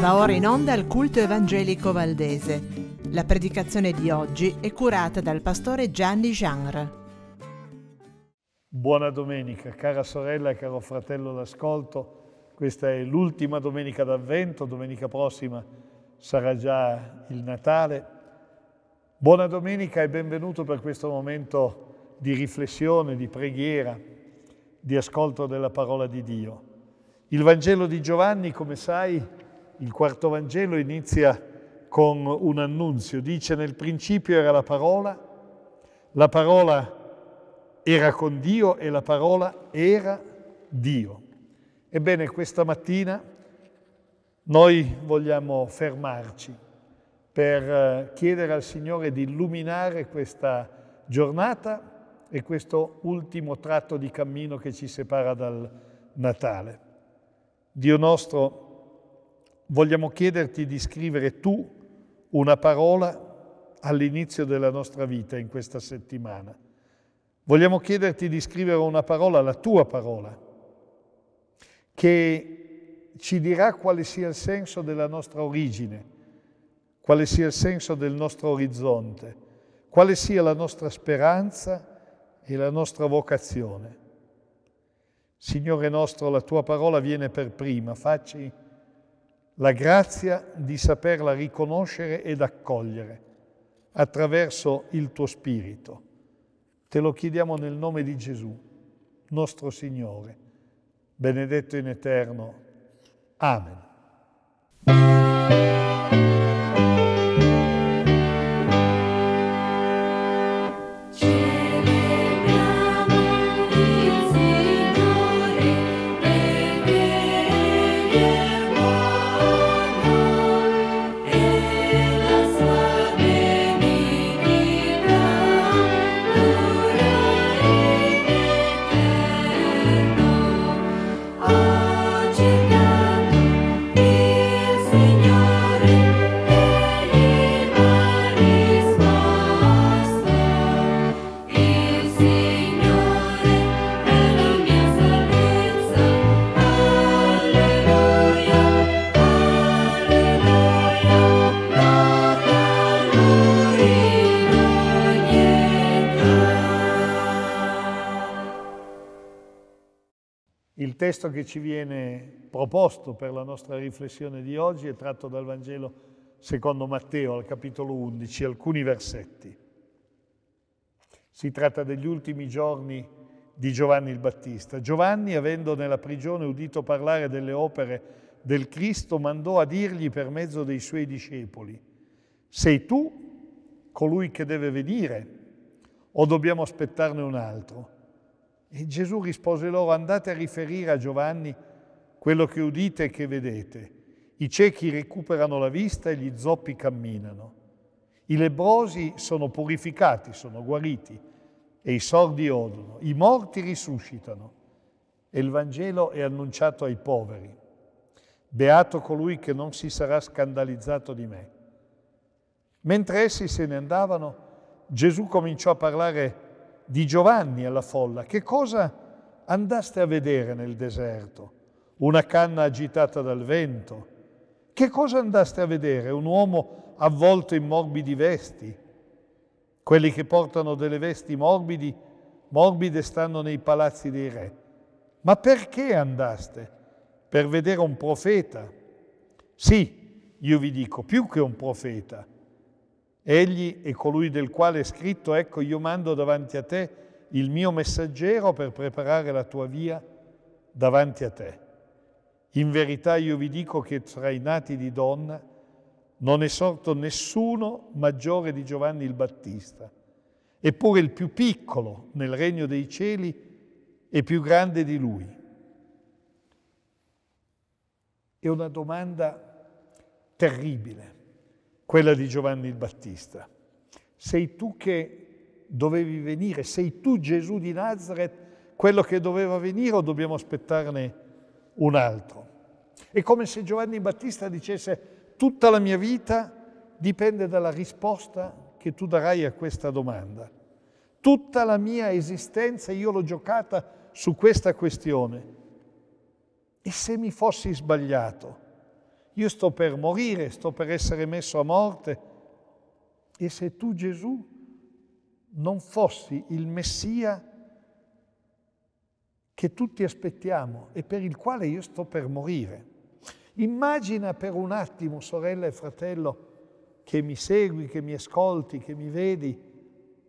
Va ora in onda il culto evangelico valdese. La predicazione di oggi è curata dal pastore Gianni Genre. Buona domenica, cara sorella e caro fratello d'ascolto. Questa è l'ultima domenica d'avvento, domenica prossima sarà già il Natale. Buona domenica e benvenuto per questo momento di riflessione, di preghiera, di ascolto della parola di Dio. Il Vangelo di Giovanni, come sai, il quarto Vangelo inizia con un annunzio. Dice nel principio era la parola, la parola era con Dio e la parola era Dio. Ebbene, questa mattina noi vogliamo fermarci per eh, chiedere al Signore di illuminare questa giornata è questo ultimo tratto di cammino che ci separa dal Natale. Dio nostro, vogliamo chiederti di scrivere tu una parola all'inizio della nostra vita in questa settimana. Vogliamo chiederti di scrivere una parola, la tua parola, che ci dirà quale sia il senso della nostra origine, quale sia il senso del nostro orizzonte, quale sia la nostra speranza e la nostra vocazione. Signore nostro, la tua parola viene per prima, facci la grazia di saperla riconoscere ed accogliere attraverso il tuo Spirito. Te lo chiediamo nel nome di Gesù, nostro Signore, benedetto in eterno. Amen. testo che ci viene proposto per la nostra riflessione di oggi è tratto dal Vangelo secondo Matteo al capitolo 11, alcuni versetti. Si tratta degli ultimi giorni di Giovanni il Battista. Giovanni, avendo nella prigione udito parlare delle opere del Cristo, mandò a dirgli per mezzo dei suoi discepoli, sei tu colui che deve venire o dobbiamo aspettarne un altro? E Gesù rispose loro, andate a riferire a Giovanni quello che udite e che vedete. I ciechi recuperano la vista e gli zoppi camminano. I lebrosi sono purificati, sono guariti e i sordi odono. I morti risuscitano e il Vangelo è annunciato ai poveri. Beato colui che non si sarà scandalizzato di me. Mentre essi se ne andavano, Gesù cominciò a parlare di Giovanni alla folla, che cosa andaste a vedere nel deserto? Una canna agitata dal vento? Che cosa andaste a vedere? Un uomo avvolto in morbidi vesti? Quelli che portano delle vesti morbidi, morbide stanno nei palazzi dei re. Ma perché andaste? Per vedere un profeta? Sì, io vi dico, più che un profeta, Egli è colui del quale è scritto, ecco io mando davanti a te il mio messaggero per preparare la tua via davanti a te. In verità io vi dico che tra i nati di donna non è sorto nessuno maggiore di Giovanni il Battista, eppure il più piccolo nel regno dei cieli è più grande di lui. È una domanda terribile quella di Giovanni il Battista. Sei tu che dovevi venire, sei tu Gesù di Nazareth quello che doveva venire o dobbiamo aspettarne un altro? È come se Giovanni Battista dicesse tutta la mia vita dipende dalla risposta che tu darai a questa domanda. Tutta la mia esistenza io l'ho giocata su questa questione. E se mi fossi sbagliato? io sto per morire, sto per essere messo a morte. E se tu Gesù non fossi il Messia che tutti aspettiamo e per il quale io sto per morire. Immagina per un attimo, sorella e fratello, che mi segui, che mi ascolti, che mi vedi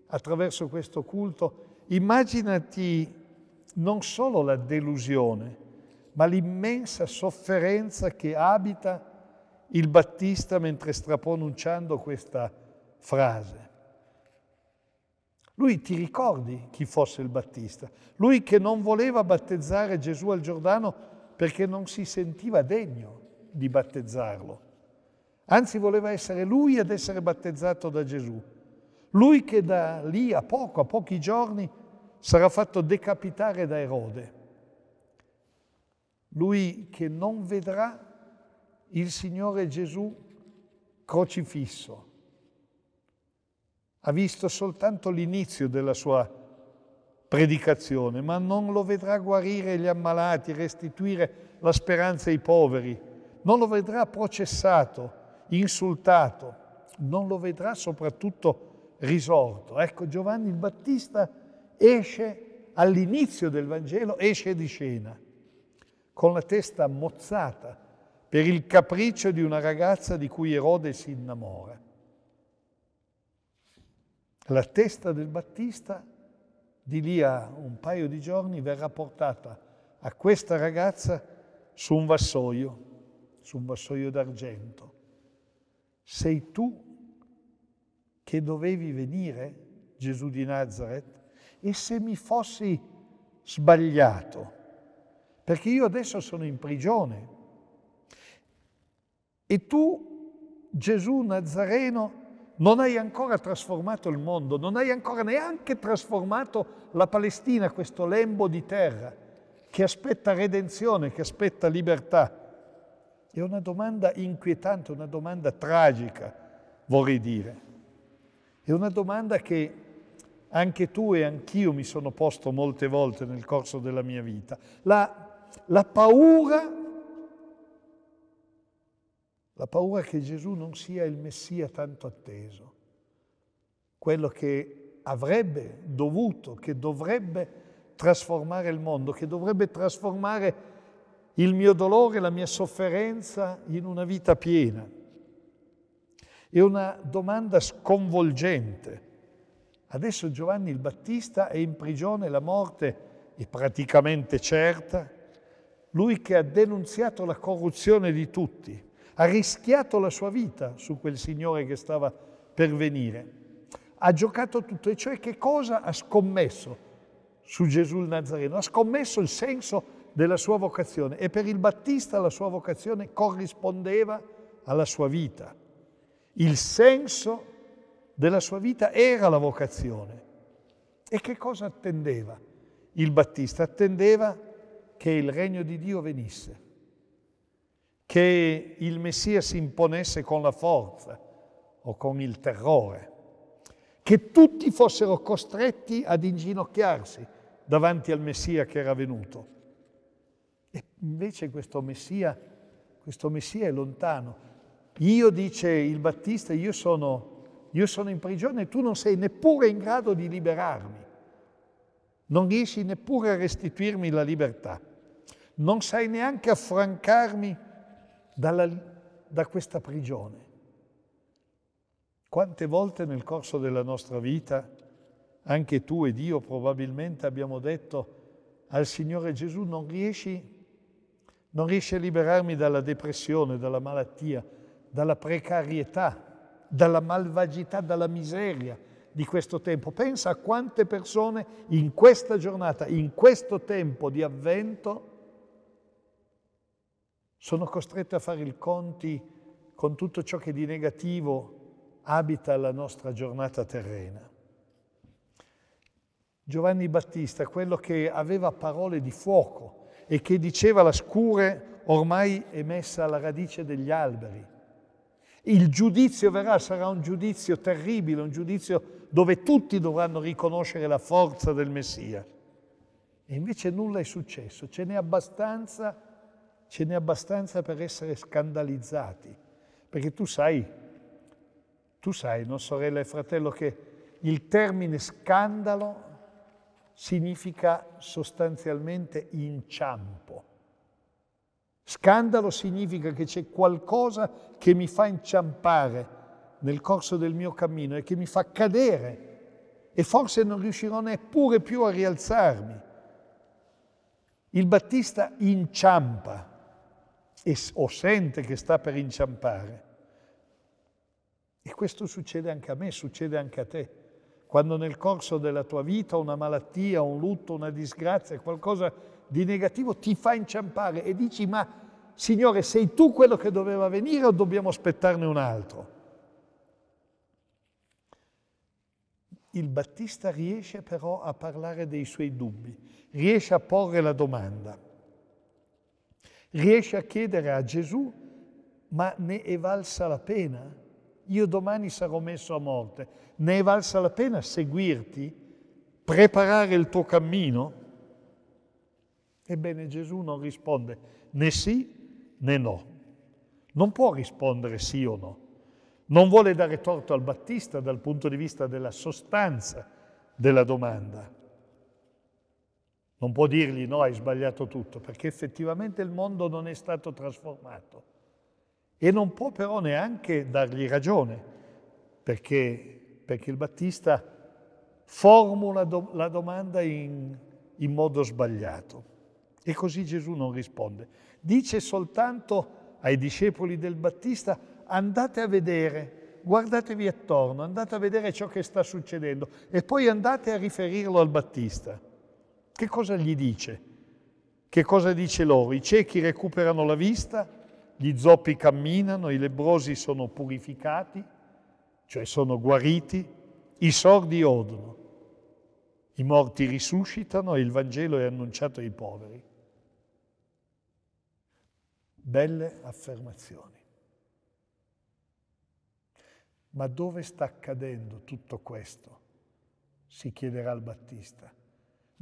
attraverso questo culto, immaginati non solo la delusione, ma l'immensa sofferenza che abita il Battista mentre sta pronunciando questa frase. Lui ti ricordi chi fosse il Battista? Lui che non voleva battezzare Gesù al Giordano perché non si sentiva degno di battezzarlo. Anzi voleva essere lui ad essere battezzato da Gesù. Lui che da lì a poco, a pochi giorni, sarà fatto decapitare da Erode lui che non vedrà il Signore Gesù crocifisso. Ha visto soltanto l'inizio della sua predicazione, ma non lo vedrà guarire gli ammalati, restituire la speranza ai poveri, non lo vedrà processato, insultato, non lo vedrà soprattutto risorto. Ecco, Giovanni il Battista esce all'inizio del Vangelo, esce di scena con la testa mozzata per il capriccio di una ragazza di cui Erode si innamora. La testa del Battista di lì a un paio di giorni verrà portata a questa ragazza su un vassoio, su un vassoio d'argento. Sei tu che dovevi venire, Gesù di Nazareth? E se mi fossi sbagliato, perché io adesso sono in prigione. E tu, Gesù Nazareno, non hai ancora trasformato il mondo, non hai ancora neanche trasformato la Palestina, questo lembo di terra che aspetta redenzione, che aspetta libertà. È una domanda inquietante, una domanda tragica, vorrei dire. È una domanda che anche tu e anch'io mi sono posto molte volte nel corso della mia vita. La la paura, la paura che Gesù non sia il Messia tanto atteso, quello che avrebbe dovuto, che dovrebbe trasformare il mondo, che dovrebbe trasformare il mio dolore, la mia sofferenza in una vita piena. È una domanda sconvolgente. Adesso Giovanni il Battista è in prigione, la morte è praticamente certa, lui che ha denunziato la corruzione di tutti, ha rischiato la sua vita su quel signore che stava per venire, ha giocato tutto, e cioè che cosa ha scommesso su Gesù il Nazareno? Ha scommesso il senso della sua vocazione e per il Battista la sua vocazione corrispondeva alla sua vita. Il senso della sua vita era la vocazione. E che cosa attendeva il Battista? Attendeva che il regno di Dio venisse, che il Messia si imponesse con la forza o con il terrore, che tutti fossero costretti ad inginocchiarsi davanti al Messia che era venuto. E invece questo Messia, questo Messia è lontano. Io, dice il Battista, io sono, io sono in prigione e tu non sei neppure in grado di liberarmi. Non riesci neppure a restituirmi la libertà non sai neanche affrancarmi dalla, da questa prigione. Quante volte nel corso della nostra vita, anche tu ed io probabilmente abbiamo detto al Signore Gesù non riesci, non riesci a liberarmi dalla depressione, dalla malattia, dalla precarietà, dalla malvagità, dalla miseria di questo tempo. Pensa a quante persone in questa giornata, in questo tempo di avvento, sono costretto a fare i conti con tutto ciò che di negativo abita la nostra giornata terrena. Giovanni Battista, quello che aveva parole di fuoco e che diceva la scure ormai è messa alla radice degli alberi. Il giudizio verrà, sarà un giudizio terribile, un giudizio dove tutti dovranno riconoscere la forza del Messia. E invece nulla è successo, ce n'è abbastanza ce n'è abbastanza per essere scandalizzati, perché tu sai, tu sai, non sorella e fratello, che il termine scandalo significa sostanzialmente inciampo. Scandalo significa che c'è qualcosa che mi fa inciampare nel corso del mio cammino e che mi fa cadere e forse non riuscirò neppure più a rialzarmi. Il Battista inciampa e, o sente che sta per inciampare. E questo succede anche a me, succede anche a te. Quando nel corso della tua vita una malattia, un lutto, una disgrazia, qualcosa di negativo ti fa inciampare e dici ma Signore sei tu quello che doveva venire o dobbiamo aspettarne un altro? Il Battista riesce però a parlare dei suoi dubbi, riesce a porre la domanda riesce a chiedere a Gesù, ma ne è valsa la pena? Io domani sarò messo a morte, ne è valsa la pena seguirti, preparare il tuo cammino? Ebbene Gesù non risponde né sì né no. Non può rispondere sì o no. Non vuole dare torto al Battista dal punto di vista della sostanza della domanda. Non può dirgli no, hai sbagliato tutto, perché effettivamente il mondo non è stato trasformato. E non può però neanche dargli ragione, perché, perché il Battista formula do, la domanda in, in modo sbagliato. E così Gesù non risponde. Dice soltanto ai discepoli del Battista, andate a vedere, guardatevi attorno, andate a vedere ciò che sta succedendo e poi andate a riferirlo al Battista. Che cosa gli dice? Che cosa dice loro? I ciechi recuperano la vista, gli zoppi camminano, i lebrosi sono purificati, cioè sono guariti, i sordi odono, i morti risuscitano e il Vangelo è annunciato ai poveri. Belle affermazioni. Ma dove sta accadendo tutto questo? si chiederà al Battista.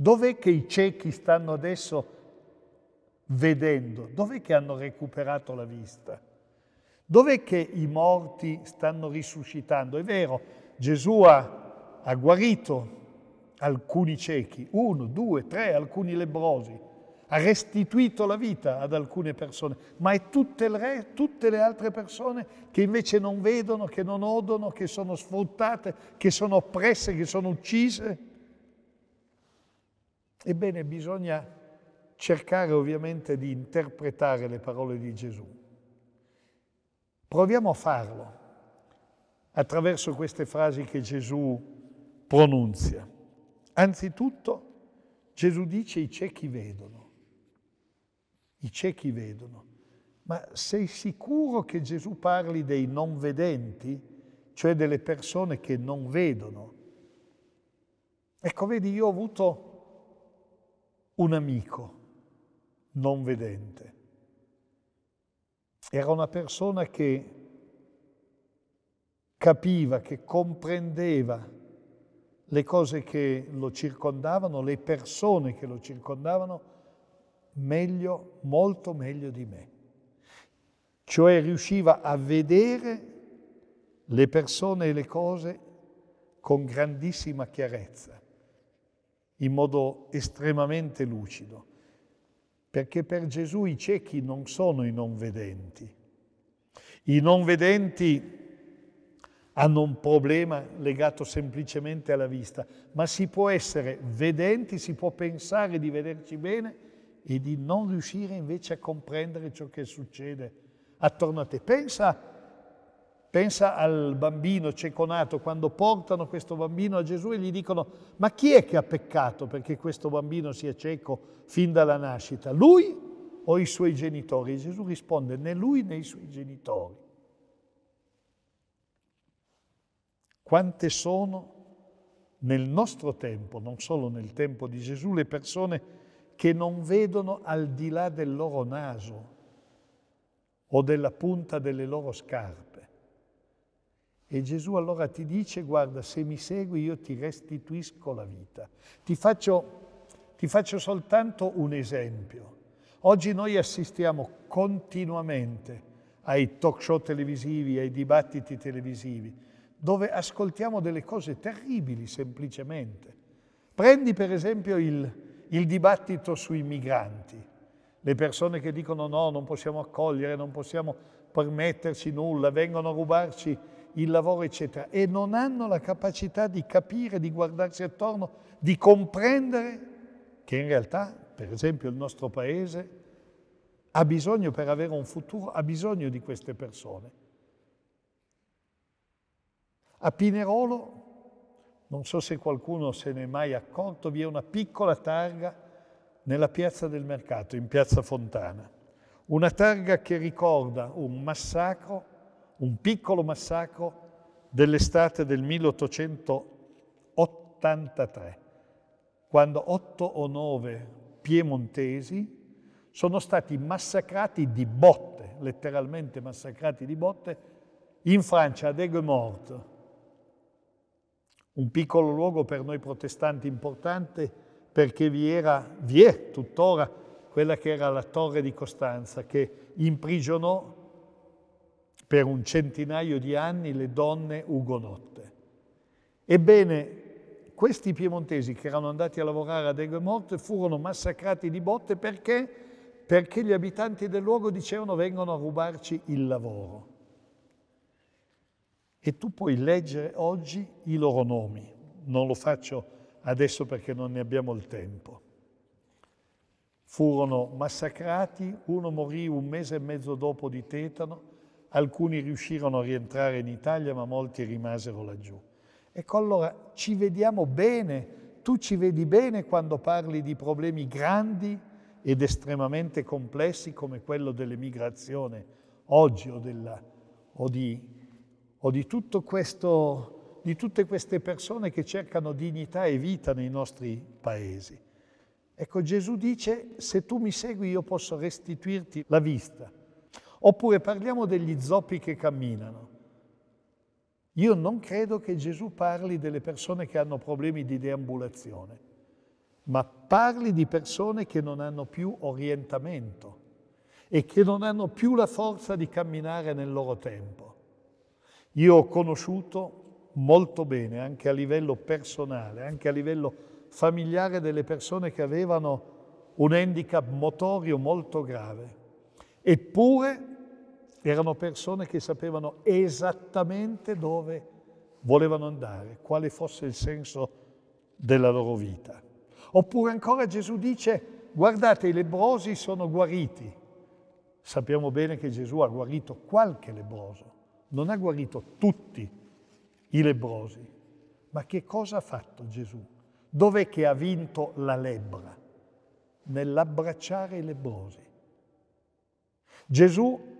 Dov'è che i ciechi stanno adesso vedendo? Dov'è che hanno recuperato la vista? Dov'è che i morti stanno risuscitando? È vero, Gesù ha, ha guarito alcuni ciechi, uno, due, tre, alcuni lebrosi, ha restituito la vita ad alcune persone, ma è tutte le, tutte le, altre persone che invece non vedono, che non odono, che sono sfruttate, che sono oppresse, che sono uccise. Ebbene, bisogna cercare ovviamente di interpretare le parole di Gesù. Proviamo a farlo attraverso queste frasi che Gesù pronunzia. Anzitutto, Gesù dice i ciechi vedono, i ciechi vedono, ma sei sicuro che Gesù parli dei non vedenti, cioè delle persone che non vedono? Ecco, vedi, io ho avuto un amico non vedente. Era una persona che capiva, che comprendeva le cose che lo circondavano, le persone che lo circondavano, meglio, molto meglio di me. Cioè riusciva a vedere le persone e le cose con grandissima chiarezza in modo estremamente lucido, perché per Gesù i ciechi non sono i non vedenti. I non vedenti hanno un problema legato semplicemente alla vista, ma si può essere vedenti, si può pensare di vederci bene e di non riuscire invece a comprendere ciò che succede attorno a te. Pensa a Pensa al bambino ceconato, quando portano questo bambino a Gesù e gli dicono, ma chi è che ha peccato perché questo bambino sia cieco fin dalla nascita? Lui o i suoi genitori? E Gesù risponde, né lui né i suoi genitori. Quante sono nel nostro tempo, non solo nel tempo di Gesù, le persone che non vedono al di là del loro naso o della punta delle loro scarpe? E Gesù allora ti dice, guarda, se mi segui io ti restituisco la vita. Ti faccio, ti faccio soltanto un esempio. Oggi noi assistiamo continuamente ai talk show televisivi, ai dibattiti televisivi, dove ascoltiamo delle cose terribili semplicemente. Prendi per esempio il, il dibattito sui migranti, le persone che dicono no, non possiamo accogliere, non possiamo permetterci nulla, vengono a rubarci il lavoro, eccetera, e non hanno la capacità di capire, di guardarsi attorno, di comprendere che in realtà, per esempio, il nostro paese ha bisogno per avere un futuro, ha bisogno di queste persone. A Pinerolo, non so se qualcuno se ne è mai accorto, vi è una piccola targa nella piazza del mercato, in piazza Fontana. Una targa che ricorda un massacro un piccolo massacro dell'estate del 1883, quando otto o nove piemontesi sono stati massacrati di botte, letteralmente massacrati di botte, in Francia, ad Aigues-Mortes, un piccolo luogo per noi protestanti importante perché vi era, vi è tuttora, quella che era la torre di Costanza che imprigionò per un centinaio di anni le donne ugonotte. Ebbene, questi piemontesi che erano andati a lavorare ad Aiguemorte furono massacrati di botte perché? Perché gli abitanti del luogo dicevano vengono a rubarci il lavoro. E tu puoi leggere oggi i loro nomi. Non lo faccio adesso perché non ne abbiamo il tempo. Furono massacrati, uno morì un mese e mezzo dopo di tetano, alcuni riuscirono a rientrare in Italia, ma molti rimasero laggiù. Ecco allora, ci vediamo bene, tu ci vedi bene quando parli di problemi grandi ed estremamente complessi come quello dell'emigrazione oggi o, della, o, di, o di, questo, di tutte queste persone che cercano dignità e vita nei nostri paesi. Ecco, Gesù dice, se tu mi segui io posso restituirti la vista. Oppure parliamo degli zoppi che camminano. Io non credo che Gesù parli delle persone che hanno problemi di deambulazione, ma parli di persone che non hanno più orientamento e che non hanno più la forza di camminare nel loro tempo. Io ho conosciuto molto bene, anche a livello personale, anche a livello familiare, delle persone che avevano un handicap motorio molto grave. Eppure erano persone che sapevano esattamente dove volevano andare, quale fosse il senso della loro vita. Oppure ancora Gesù dice, guardate, i lebrosi sono guariti. Sappiamo bene che Gesù ha guarito qualche lebroso, non ha guarito tutti i lebrosi. Ma che cosa ha fatto Gesù? Dov'è che ha vinto la lebbra? Nell'abbracciare i lebrosi. Gesù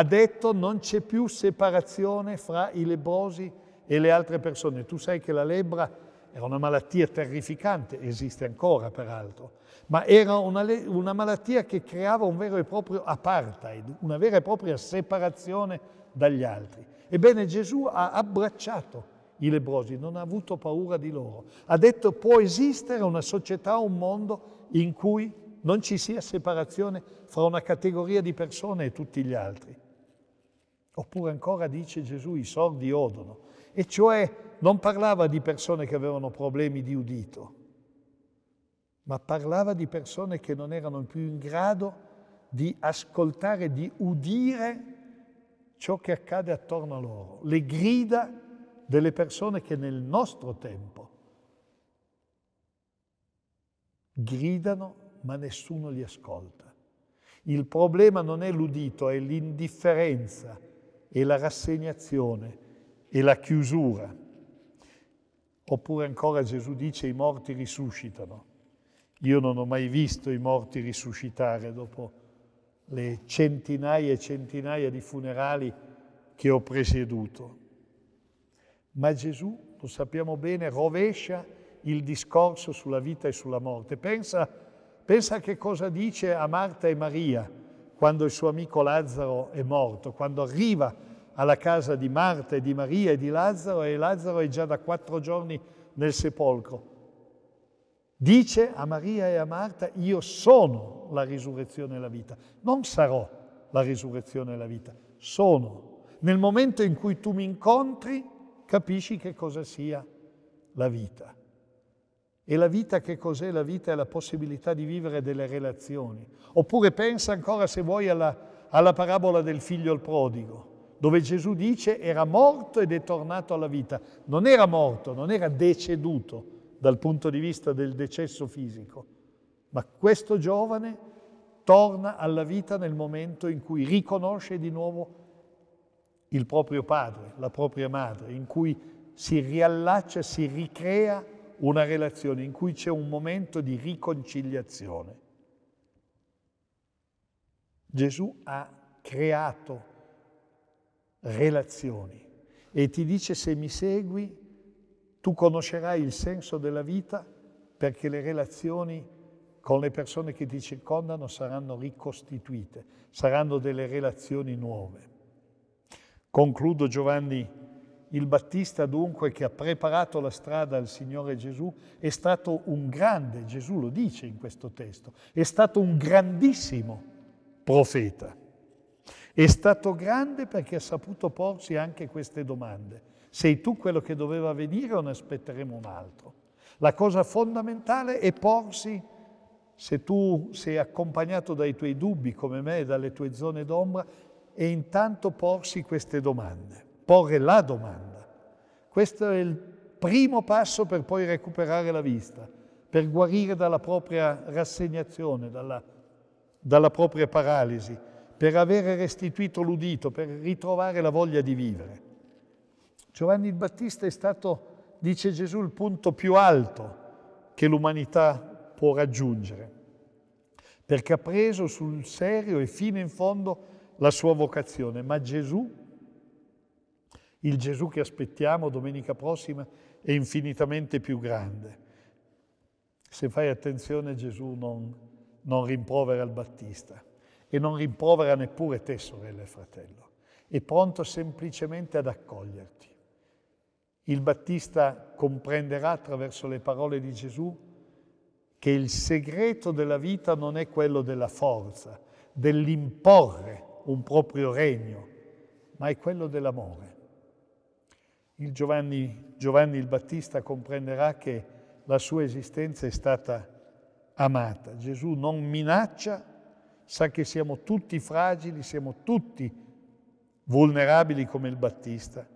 ha detto non c'è più separazione fra i lebrosi e le altre persone. Tu sai che la lebbra era una malattia terrificante, esiste ancora peraltro, ma era una, una malattia che creava un vero e proprio apartheid, una vera e propria separazione dagli altri. Ebbene Gesù ha abbracciato i lebrosi, non ha avuto paura di loro. Ha detto può esistere una società, un mondo in cui non ci sia separazione fra una categoria di persone e tutti gli altri. Oppure ancora dice Gesù i sordi odono, e cioè non parlava di persone che avevano problemi di udito, ma parlava di persone che non erano più in grado di ascoltare, di udire ciò che accade attorno a loro, le grida delle persone che nel nostro tempo gridano ma nessuno li ascolta. Il problema non è l'udito, è l'indifferenza e la rassegnazione e la chiusura. Oppure ancora Gesù dice i morti risuscitano. Io non ho mai visto i morti risuscitare dopo le centinaia e centinaia di funerali che ho presieduto. Ma Gesù, lo sappiamo bene, rovescia il discorso sulla vita e sulla morte. Pensa, pensa che cosa dice a Marta e Maria quando il suo amico Lazzaro è morto, quando arriva alla casa di Marta e di Maria e di Lazzaro e Lazzaro è già da quattro giorni nel sepolcro. Dice a Maria e a Marta, io sono la risurrezione e la vita, non sarò la risurrezione e la vita, sono. Nel momento in cui tu mi incontri, capisci che cosa sia la vita. E la vita che cos'è? La vita è la possibilità di vivere delle relazioni. Oppure pensa ancora, se vuoi, alla, alla parabola del figlio al prodigo, dove Gesù dice era morto ed è tornato alla vita. Non era morto, non era deceduto dal punto di vista del decesso fisico, ma questo giovane torna alla vita nel momento in cui riconosce di nuovo il proprio padre, la propria madre, in cui si riallaccia, si ricrea una relazione in cui c'è un momento di riconciliazione. Gesù ha creato relazioni e ti dice se mi segui tu conoscerai il senso della vita perché le relazioni con le persone che ti circondano saranno ricostituite, saranno delle relazioni nuove. Concludo Giovanni il Battista dunque che ha preparato la strada al Signore Gesù è stato un grande, Gesù lo dice in questo testo, è stato un grandissimo profeta. È stato grande perché ha saputo porsi anche queste domande. Sei tu quello che doveva venire o ne aspetteremo un altro? La cosa fondamentale è porsi, se tu sei accompagnato dai tuoi dubbi come me, dalle tue zone d'ombra, e intanto porsi queste domande porre la domanda. Questo è il primo passo per poi recuperare la vista, per guarire dalla propria rassegnazione, dalla, dalla propria paralisi, per avere restituito l'udito, per ritrovare la voglia di vivere. Giovanni il Battista è stato, dice Gesù, il punto più alto che l'umanità può raggiungere, perché ha preso sul serio e fino in fondo la sua vocazione, ma Gesù il Gesù che aspettiamo domenica prossima è infinitamente più grande. Se fai attenzione Gesù non, non rimprovera il Battista e non rimprovera neppure te, sorella e fratello. È pronto semplicemente ad accoglierti. Il Battista comprenderà attraverso le parole di Gesù che il segreto della vita non è quello della forza, dell'imporre un proprio regno, ma è quello dell'amore il Giovanni, Giovanni il Battista comprenderà che la sua esistenza è stata amata. Gesù non minaccia, sa che siamo tutti fragili, siamo tutti vulnerabili come il Battista,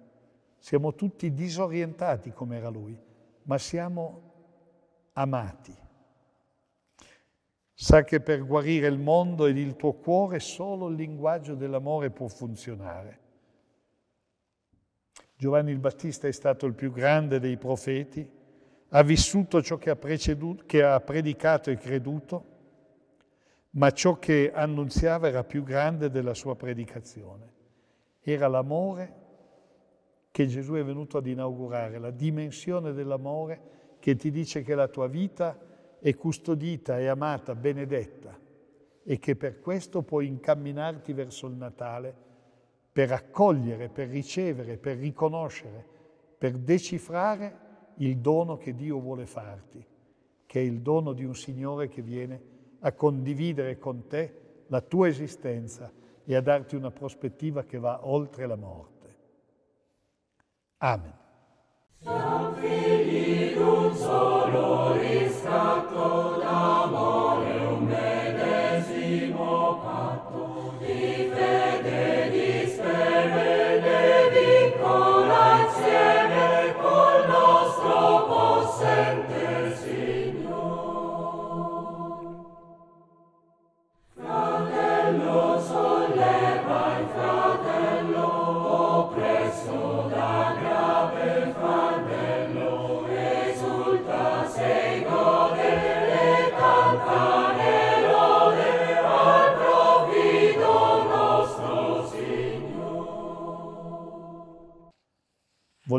siamo tutti disorientati come era lui, ma siamo amati. Sa che per guarire il mondo ed il tuo cuore solo il linguaggio dell'amore può funzionare. Giovanni il Battista è stato il più grande dei profeti, ha vissuto ciò che ha, che ha predicato e creduto, ma ciò che annunziava era più grande della sua predicazione. Era l'amore che Gesù è venuto ad inaugurare, la dimensione dell'amore che ti dice che la tua vita è custodita, è amata, benedetta e che per questo puoi incamminarti verso il Natale per accogliere, per ricevere, per riconoscere, per decifrare il dono che Dio vuole farti, che è il dono di un Signore che viene a condividere con te la tua esistenza e a darti una prospettiva che va oltre la morte. Amen. Siamo Figli d'un solo riscatto d'amore,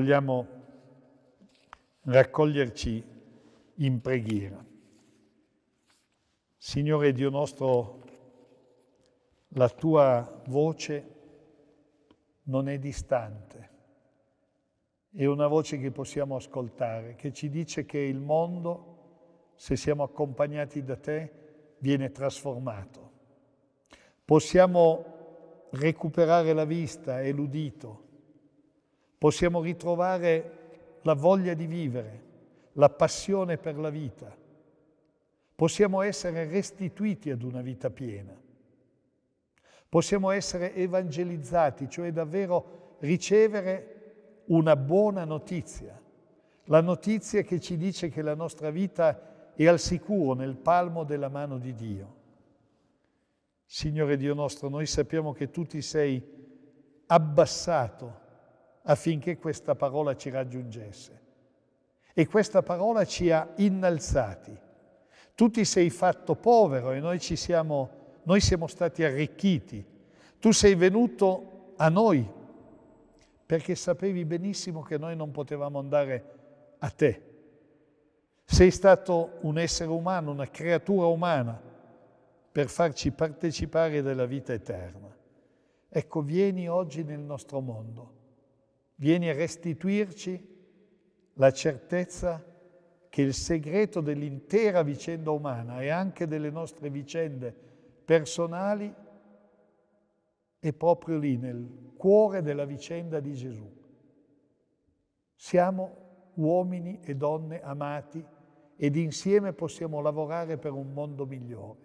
vogliamo raccoglierci in preghiera. Signore Dio nostro, la tua voce non è distante, è una voce che possiamo ascoltare, che ci dice che il mondo, se siamo accompagnati da te, viene trasformato. Possiamo recuperare la vista e l'udito possiamo ritrovare la voglia di vivere, la passione per la vita, possiamo essere restituiti ad una vita piena, possiamo essere evangelizzati, cioè davvero ricevere una buona notizia, la notizia che ci dice che la nostra vita è al sicuro nel palmo della mano di Dio. Signore Dio nostro, noi sappiamo che tu ti sei abbassato affinché questa parola ci raggiungesse. E questa parola ci ha innalzati. Tu ti sei fatto povero e noi, siamo, noi siamo stati arricchiti. Tu sei venuto a noi perché sapevi benissimo che noi non potevamo andare a te. Sei stato un essere umano, una creatura umana, per farci partecipare della vita eterna. Ecco, vieni oggi nel nostro mondo vieni a restituirci la certezza che il segreto dell'intera vicenda umana e anche delle nostre vicende personali è proprio lì, nel cuore della vicenda di Gesù. Siamo uomini e donne amati ed insieme possiamo lavorare per un mondo migliore.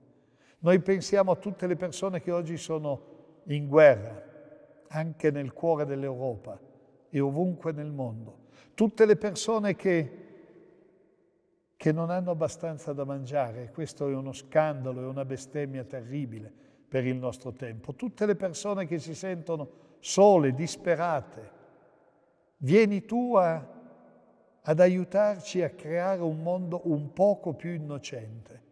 Noi pensiamo a tutte le persone che oggi sono in guerra, anche nel cuore dell'Europa, e ovunque nel mondo. Tutte le persone che, che non hanno abbastanza da mangiare, questo è uno scandalo, è una bestemmia terribile per il nostro tempo. Tutte le persone che si sentono sole, disperate, vieni tu a, ad aiutarci a creare un mondo un poco più innocente.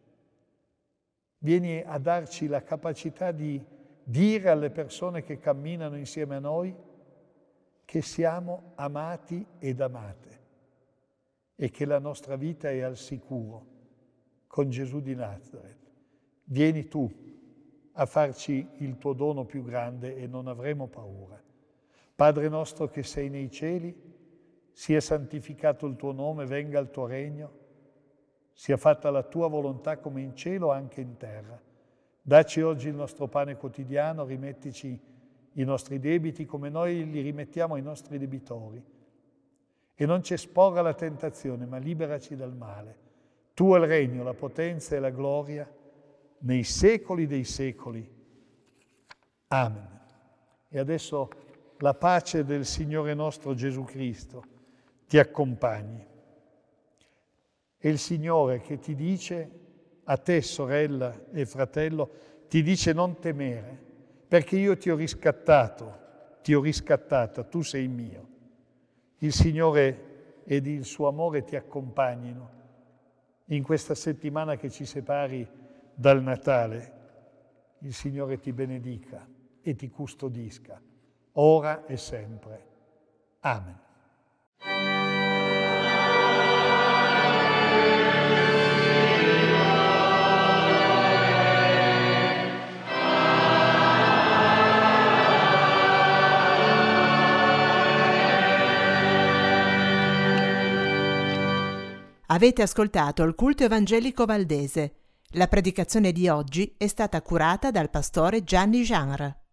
Vieni a darci la capacità di dire alle persone che camminano insieme a noi che siamo amati ed amate e che la nostra vita è al sicuro con Gesù di Nazareth. Vieni tu a farci il tuo dono più grande e non avremo paura. Padre nostro che sei nei cieli, sia santificato il tuo nome, venga il tuo regno, sia fatta la tua volontà come in cielo anche in terra. Daci oggi il nostro pane quotidiano, rimettici in i nostri debiti come noi li rimettiamo ai nostri debitori. E non ci esporre alla tentazione, ma liberaci dal male. Tu il regno, la potenza e la gloria nei secoli dei secoli. Amen. E adesso la pace del Signore nostro Gesù Cristo ti accompagni. E il Signore che ti dice, a te sorella e fratello, ti dice non temere perché io ti ho riscattato, ti ho riscattata, tu sei mio. Il Signore ed il suo amore ti accompagnino in questa settimana che ci separi dal Natale. Il Signore ti benedica e ti custodisca, ora e sempre. Amen. Avete ascoltato il culto evangelico valdese. La predicazione di oggi è stata curata dal pastore Gianni Genre.